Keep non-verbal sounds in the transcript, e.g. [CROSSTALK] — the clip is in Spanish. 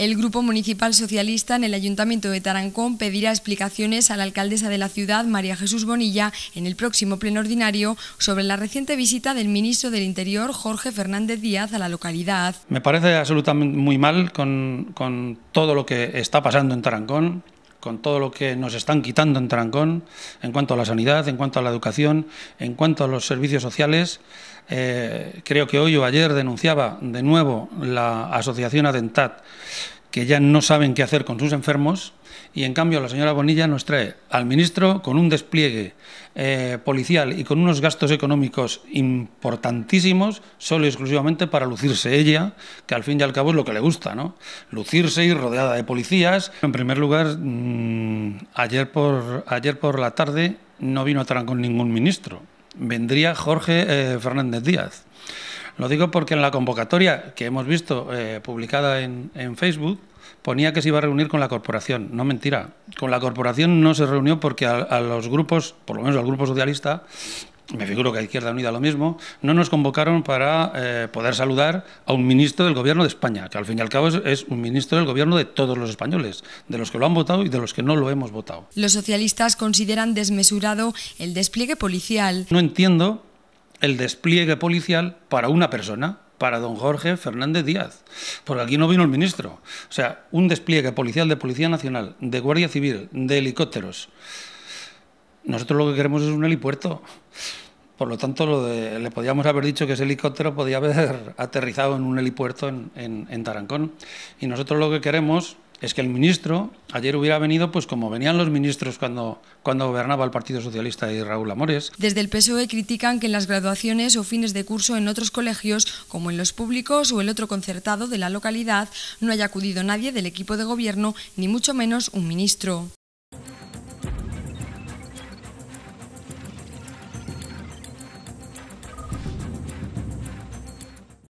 El Grupo Municipal Socialista en el Ayuntamiento de Tarancón pedirá explicaciones a la alcaldesa de la ciudad, María Jesús Bonilla, en el próximo pleno ordinario sobre la reciente visita del ministro del Interior, Jorge Fernández Díaz, a la localidad. Me parece absolutamente muy mal con, todo lo que está pasando en Tarancón con todo lo que nos están quitando en Trancón, en cuanto a la sanidad, en cuanto a la educación, en cuanto a los servicios sociales. Eh, creo que hoy o ayer denunciaba de nuevo la asociación Adentat que ya no saben qué hacer con sus enfermos y en cambio la señora Bonilla nos trae al ministro con un despliegue eh, policial y con unos gastos económicos importantísimos solo y exclusivamente para lucirse ella, que al fin y al cabo es lo que le gusta, ¿no? Lucirse y rodeada de policías. En primer lugar, mm, ayer, por, ayer por la tarde no vino a con ningún ministro, vendría Jorge eh, Fernández Díaz. Lo digo porque en la convocatoria que hemos visto eh, publicada en, Facebook ponía que se iba a reunir con la corporación. No mentira. Con la corporación no se reunió porque a, los grupos, por lo menos al grupo socialista, me figuro que a Izquierda Unida lo mismo, no nos convocaron para eh, poder saludar a un ministro del Gobierno de España, que al fin y al cabo es, es, un ministro del Gobierno de todos los españoles, de los que lo han votado y de los que no lo hemos votado. Los socialistas consideran desmesurado el despliegue policial. No entiendo el despliegue policial para una persona, para don Jorge Fernández Díaz, porque aquí no vino el ministro. O sea, un despliegue policial de Policía Nacional, de Guardia Civil, de helicópteros. Nosotros lo que queremos es un helipuerto. Por lo tanto, lo le podíamos haber dicho que ese helicóptero podía haber [LAUGHS] aterrizado en un helipuerto en, en Tarancón. Y nosotros lo que queremos es que el ministro ayer hubiera venido pues como venían los ministros cuando, cuando gobernaba el Partido Socialista y Raúl Amores. Desde el PSOE critican que en las graduaciones o fines de curso en otros colegios, como en los públicos o el otro concertado de la localidad, no haya acudido nadie del equipo de gobierno, ni mucho menos un ministro.